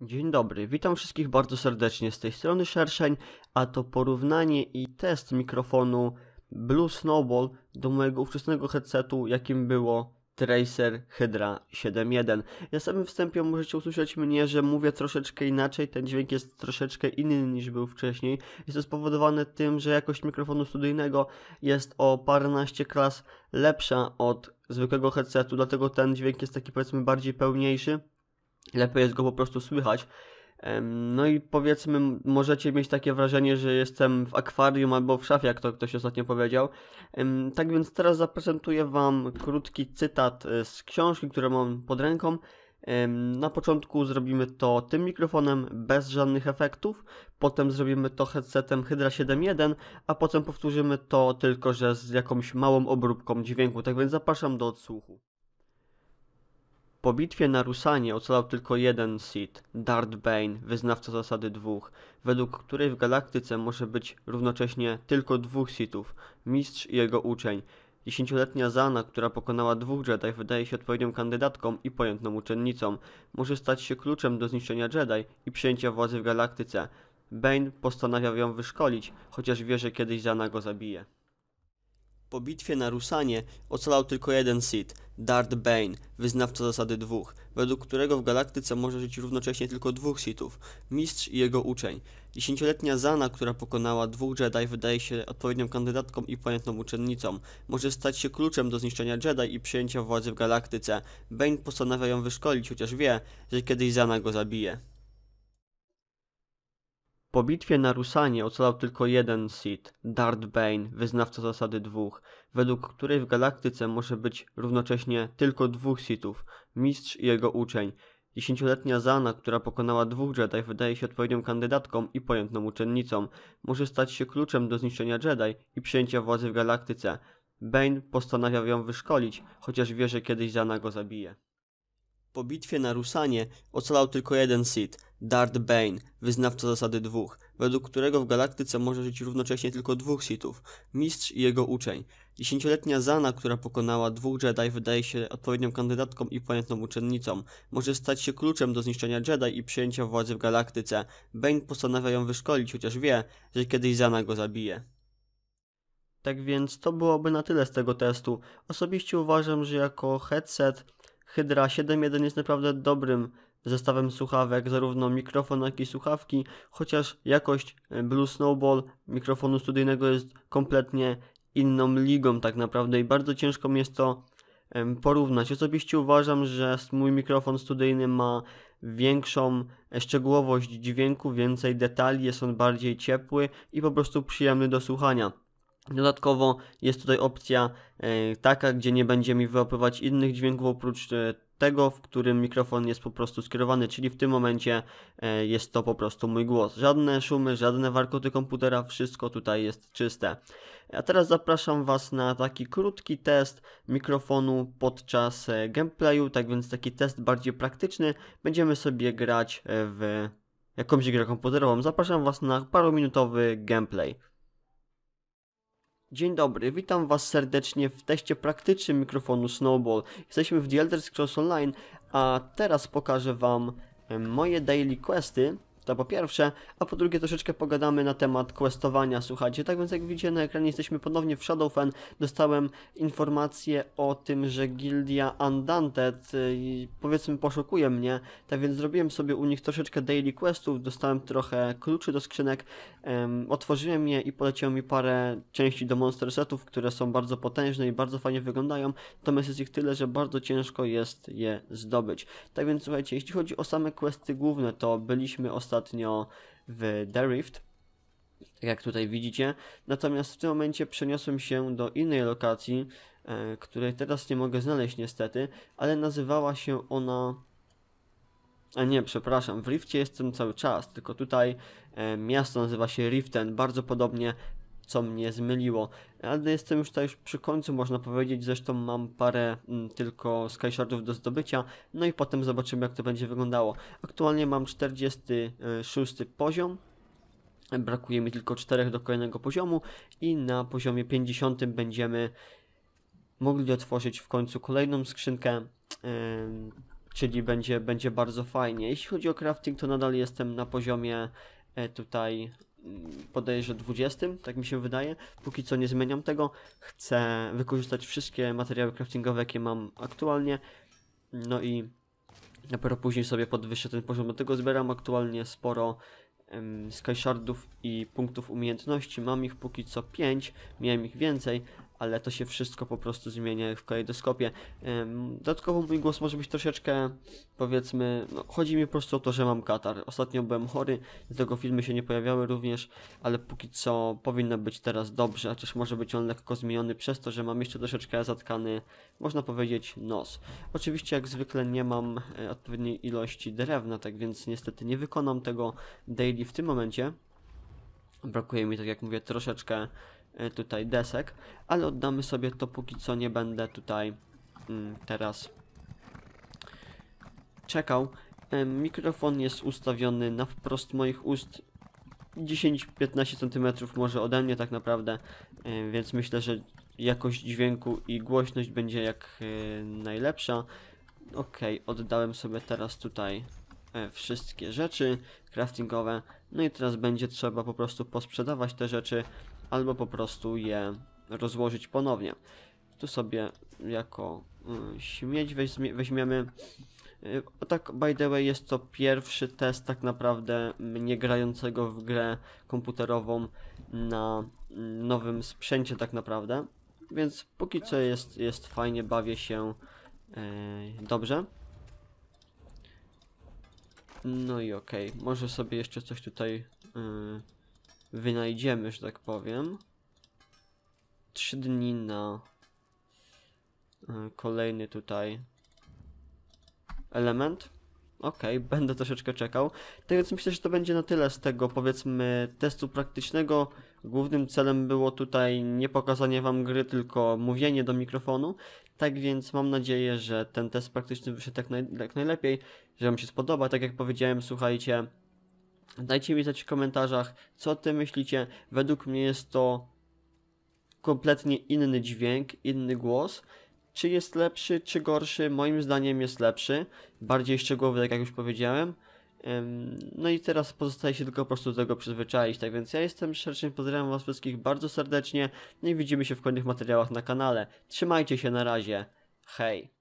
Dzień dobry, witam wszystkich bardzo serdecznie z tej strony Szerszeń, a to porównanie i test mikrofonu Blue Snowball do mojego ówczesnego headsetu, jakim było Tracer Hydra 7.1. Ja samym wstępie możecie usłyszeć mnie, że mówię troszeczkę inaczej, ten dźwięk jest troszeczkę inny niż był wcześniej. Jest to spowodowane tym, że jakość mikrofonu studyjnego jest o paręnaście klas lepsza od zwykłego headsetu, dlatego ten dźwięk jest taki powiedzmy bardziej pełniejszy lepiej jest go po prostu słychać. No i powiedzmy, możecie mieć takie wrażenie, że jestem w akwarium albo w szafie, jak to ktoś ostatnio powiedział. Tak więc teraz zaprezentuję Wam krótki cytat e, z książki, którą mam pod ręką. Na początku zrobimy to tym mikrofonem bez żadnych efektów, potem zrobimy to headsetem Hydra 7.1, a potem powtórzymy to tylko, że z jakąś małą obróbką dźwięku. Tak więc zapraszam do odsłuchu. Po bitwie na Rusanie ocalał tylko jeden Sith, Darth Bane, wyznawca zasady dwóch, według której w galaktyce może być równocześnie tylko dwóch Sithów, mistrz i jego uczeń. Dziesięcioletnia Zana, która pokonała dwóch Jedi, wydaje się odpowiednią kandydatką i pojętną uczennicą. Może stać się kluczem do zniszczenia Jedi i przejęcia władzy w galaktyce. Bane postanawia ją wyszkolić, chociaż wie, że kiedyś Zana go zabije. Po bitwie na Rusanie ocalał tylko jeden Sith, Darth Bane, wyznawca zasady dwóch, według którego w galaktyce może żyć równocześnie tylko dwóch Sithów, mistrz i jego uczeń. Dziesięcioletnia Zana, która pokonała dwóch Jedi, wydaje się odpowiednią kandydatką i pamiętną uczennicą. Może stać się kluczem do zniszczenia Jedi i przejęcia władzy w galaktyce. Bane postanawia ją wyszkolić, chociaż wie, że kiedyś Zana go zabije. Po bitwie na Rusanie ocalał tylko jeden Sith, Darth Bane, wyznawca zasady dwóch, według której w galaktyce może być równocześnie tylko dwóch Sithów, mistrz i jego uczeń. Dziesięcioletnia Zana, która pokonała dwóch Jedi, wydaje się odpowiednią kandydatką i pojętną uczennicą. Może stać się kluczem do zniszczenia Jedi i przejęcia władzy w galaktyce. Bane postanawia ją wyszkolić, chociaż wie, że kiedyś Zana go zabije. Po bitwie na Rusanie ocalał tylko jeden Sith, Darth Bane, wyznawca zasady dwóch, według którego w galaktyce może żyć równocześnie tylko dwóch Sithów, mistrz i jego uczeń. Dziesięcioletnia Zana, która pokonała dwóch Jedi, wydaje się odpowiednią kandydatką i pamiętną uczennicą. Może stać się kluczem do zniszczenia Jedi i przejęcia władzy w galaktyce. Bane postanawia ją wyszkolić, chociaż wie, że kiedyś Zana go zabije. Tak więc to byłoby na tyle z tego testu. Osobiście uważam, że jako headset Hydra 7.1 jest naprawdę dobrym zestawem słuchawek, zarówno mikrofon, jak i słuchawki, chociaż jakość e, Blue Snowball mikrofonu studyjnego jest kompletnie inną ligą tak naprawdę i bardzo ciężko mi jest to porównać. Osobiście uważam, że mój mikrofon studyjny ma większą e, szczegółowość dźwięku, więcej detali, jest on bardziej ciepły i po prostu przyjemny do słuchania. Dodatkowo jest tutaj opcja e, taka, gdzie nie będzie mi wyłapywać innych dźwięków oprócz tego, w którym mikrofon jest po prostu skierowany, czyli w tym momencie e, jest to po prostu mój głos. Żadne szumy, żadne warkoty komputera, wszystko tutaj jest czyste. A teraz zapraszam Was na taki krótki test mikrofonu podczas e, gameplayu, tak więc taki test bardziej praktyczny. Będziemy sobie grać e, w jakąś grę komputerową. Zapraszam Was na paruminutowy gameplay. Dzień dobry, witam was serdecznie w teście praktycznym mikrofonu Snowball. Jesteśmy w The Elder Scrolls Online, a teraz pokażę wam e, moje daily questy, to po pierwsze, a po drugie troszeczkę pogadamy na temat questowania, słuchajcie. Tak więc jak widzicie na ekranie jesteśmy ponownie w Shadowfen. Dostałem informację o tym, że gildia Undanted y, powiedzmy poszukuje mnie, tak więc zrobiłem sobie u nich troszeczkę daily questów, dostałem trochę kluczy do skrzynek, otworzyłem je i poleciło mi parę części do monster setów, które są bardzo potężne i bardzo fajnie wyglądają, natomiast jest ich tyle, że bardzo ciężko jest je zdobyć. Tak więc słuchajcie, jeśli chodzi o same questy główne, to byliśmy ostatnio ostatnio w The Rift, jak tutaj widzicie. Natomiast w tym momencie przeniosłem się do innej lokacji, e, której teraz nie mogę znaleźć niestety, ale nazywała się ona... A nie, przepraszam, w Riftie jestem cały czas, tylko tutaj e, miasto nazywa się Riften, bardzo podobnie co mnie zmyliło. Ale jestem już tutaj już przy końcu, można powiedzieć, zresztą mam parę m, mm, tylko shardów do zdobycia, no i potem zobaczymy jak to będzie wyglądało. Aktualnie mam 46 e, poziom, brakuje mi tylko 4 do kolejnego poziomu i na poziomie 50 będziemy mogli otworzyć w końcu kolejną skrzynkę, e, czyli będzie, będzie bardzo fajnie. Jeśli chodzi o crafting, to nadal jestem na poziomie e, tutaj podejrzę 20, tak mi się wydaje. Póki co nie zmieniam tego. Chcę wykorzystać wszystkie materiały craftingowe, jakie mam aktualnie. No i dopiero później sobie podwyższę ten poziom. Dlatego zbieram aktualnie sporo um, shardów i punktów umiejętności. Mam ich póki co 5, miałem ich więcej, ale to się wszystko po prostu zmienia w kalejdoskopie. Dodatkowo mój głos może być troszeczkę, powiedzmy, no, chodzi mi po prostu o to, że mam katar. Ostatnio byłem chory, tego filmy się nie pojawiały również, ale póki co powinno być teraz dobrze, chociaż może być on lekko zmieniony przez to, że mam jeszcze troszeczkę zatkany, można powiedzieć, nos. Oczywiście jak zwykle nie mam e, odpowiedniej ilości drewna, tak więc niestety nie wykonam tego daily w tym momencie. Brakuje mi, tak jak mówię, troszeczkę Y, tutaj desek, ale oddamy sobie to póki co nie będę tutaj mm, teraz czekał. Y, mikrofon jest ustawiony na wprost moich ust 10-15 cm może ode mnie tak naprawdę, y, więc myślę, że jakość dźwięku i głośność będzie jak najlepsza. Ok, oddałem sobie teraz tutaj wszystkie rzeczy craftingowe, no i teraz będzie trzeba po prostu posprzedawać te rzeczy, albo po prostu je rozłożyć ponownie. Tu sobie jako y, śmieć weźmiemy. Y, tak, by the way, jest to pierwszy test tak naprawdę mnie grającego w grę komputerową na mm, nowym sprzęcie tak naprawdę. Więc póki co jest, jest fajnie, bawię się y, dobrze. No i okej, okay. może sobie jeszcze coś tutaj wynajdziemy, że tak powiem. Trzy dni na e, kolejny tutaj element. Ok, będę troszeczkę czekał. Tak więc myślę, że to będzie na tyle z tego, powiedzmy, testu praktycznego. Głównym celem było tutaj nie pokazanie wam gry, tylko mówienie do mikrofonu. Tak więc mam nadzieję, że ten test praktyczny wyszedł jak, naj jak najlepiej, że wam się spodoba. Tak jak powiedziałem, słuchajcie, Dajcie mi znać w komentarzach, co ty myślicie. Według mnie jest to kompletnie inny dźwięk, inny głos. Czy jest lepszy, czy gorszy? Moim zdaniem jest lepszy. Bardziej szczegółowy, tak jak już powiedziałem. No i teraz pozostaje się tylko po prostu do tego przyzwyczaić, tak więc ja jestem Szerczyn, pozdrawiam was wszystkich bardzo serdecznie, no i widzimy się w kolejnych materiałach na kanale. Trzymajcie się, na razie, hej!